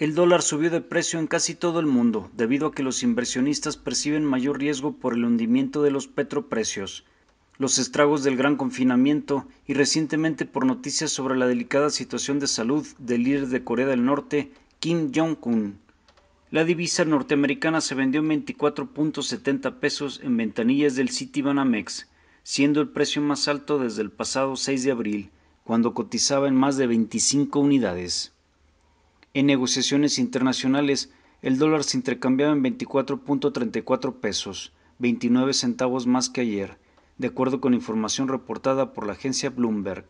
El dólar subió de precio en casi todo el mundo, debido a que los inversionistas perciben mayor riesgo por el hundimiento de los petroprecios, los estragos del gran confinamiento y recientemente por noticias sobre la delicada situación de salud del líder de Corea del Norte, Kim Jong-un. La divisa norteamericana se vendió en 24.70 pesos en ventanillas del Citibanamex, siendo el precio más alto desde el pasado 6 de abril, cuando cotizaba en más de 25 unidades. En negociaciones internacionales, el dólar se intercambiaba en 24.34 pesos, 29 centavos más que ayer, de acuerdo con información reportada por la agencia Bloomberg.